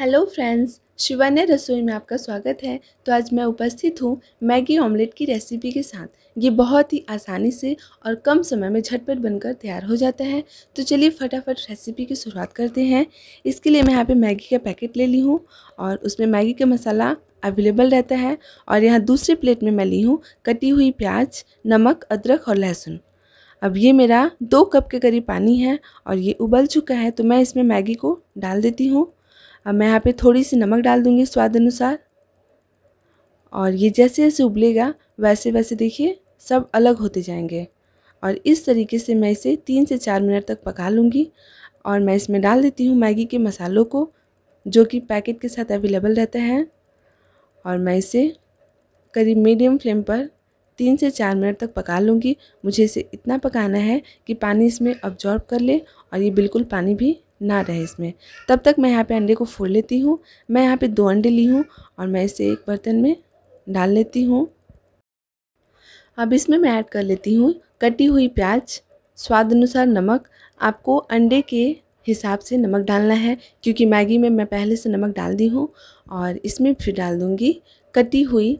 hello friends शिवान्य रसोई में आपका स्वागत है तो आज मैं उपस्थित हूँ मैगी ऑमलेट की रेसिपी के साथ ये बहुत ही आसानी से और कम समय में झटपट बनकर तैयार हो जाता है तो चलिए फटाफट रेसिपी की शुरुआत करते हैं इसके लिए मैं यहाँ पे मैगी का पैकेट ले ली हूँ और उसमें मैगी का मसाला अवेलेबल रहता है और यहाँ दूसरे प्लेट में मैं ली हूँ कटी हुई प्याज नमक अदरक और लहसुन अब ये मेरा दो कप के करीब पानी है और ये उबल चुका है तो मैं इसमें मैगी को डाल देती हूँ अब मैं यहाँ पे थोड़ी सी नमक डाल दूँगी स्वाद अनुसार और ये जैसे जैसे उबलेगा वैसे वैसे देखिए सब अलग होते जाएंगे और इस तरीके से मैं इसे तीन से चार मिनट तक पका लूँगी और मैं इसमें डाल देती हूँ मैगी के मसालों को जो कि पैकेट के साथ अवेलेबल रहते हैं और मैं इसे करीब मीडियम फ्लेम पर तीन से चार मिनट तक पका लूँगी मुझे इसे इतना पकाना है कि पानी इसमें अब्ज़ॉर्ब कर ले और ये बिल्कुल पानी भी ना रहे इसमें तब तक मैं यहाँ पे अंडे को फोड़ लेती हूँ मैं यहाँ पे दो अंडे ली हूँ और मैं इसे एक बर्तन में डाल लेती हूँ अब इसमें मैं ऐड कर लेती हूँ कटी हुई प्याज स्वाद अनुसार नमक आपको अंडे के हिसाब से नमक डालना है क्योंकि मैगी में मैं पहले से नमक डाल दी हूँ और इसमें फिर डाल दूँगी कटी हुई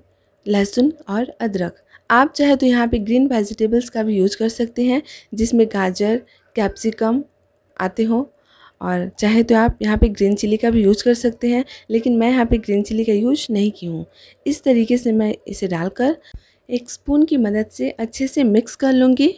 लहसुन और अदरक आप चाहे तो यहाँ पे ग्रीन वेजिटेबल्स का भी यूज कर सकते हैं जिसमें गाजर कैप्सिकम आते हों और चाहे तो आप यहाँ पे ग्रीन चिली का भी यूज़ कर सकते हैं लेकिन मैं यहाँ पे ग्रीन चिली का यूज़ नहीं की हूँ इस तरीके से मैं इसे डालकर एक स्पून की मदद से अच्छे से मिक्स कर लूँगी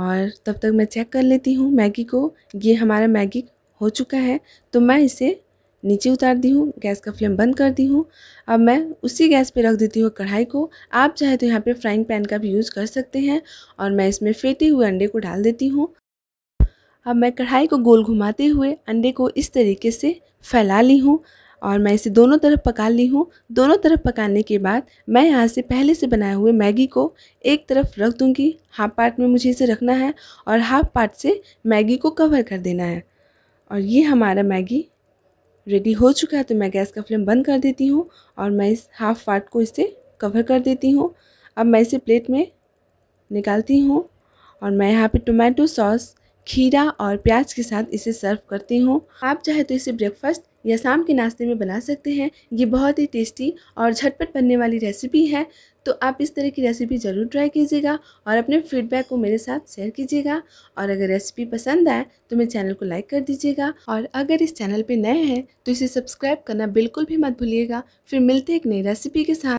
और तब तक मैं चेक कर लेती हूँ मैगी को ये हमारा मैगी हो चुका है तो मैं इसे नीचे उतार दी हूँ गैस का फ्लेम बंद कर दी हूँ अब मैं उसी गैस पे रख देती हूँ कढ़ाई को आप चाहे तो यहाँ पे फ्राइंग पैन का भी यूज़ कर सकते हैं और मैं इसमें फेटे हुए अंडे को डाल देती हूँ अब मैं कढ़ाई को गोल घुमाते हुए अंडे को इस तरीके से फैला ली हूँ और मैं इसे दोनों तरफ पका ली हूँ दोनों तरफ पकाने के बाद मैं यहाँ से पहले से बनाए हुए मैगी को एक तरफ रख दूँगी हाफ पार्ट में मुझे इसे रखना है और हाफ पार्ट से मैगी को कवर कर देना है और ये हमारा मैगी रेडी हो चुका है तो मैं गैस का फ्लेम बंद कर देती हूँ और मैं इस हाफ पार्ट को इसे कवर कर देती हूँ अब मैं इसे प्लेट में निकालती हूँ और मैं यहाँ पे टोमेटो सॉस खीरा और प्याज के साथ इसे सर्व करती हूँ आप चाहे तो इसे ब्रेकफास्ट या शाम के नाश्ते में बना सकते हैं ये बहुत ही टेस्टी और झटपट बनने वाली रेसिपी है तो आप इस तरह की रेसिपी ज़रूर ट्राई कीजिएगा और अपने फीडबैक को मेरे साथ शेयर कीजिएगा और अगर रेसिपी पसंद आए तो मेरे चैनल को लाइक कर दीजिएगा और अगर इस चैनल पर नए हैं तो इसे सब्सक्राइब करना बिल्कुल भी मत भूलिएगा फिर मिलते एक नई रेसिपी के साथ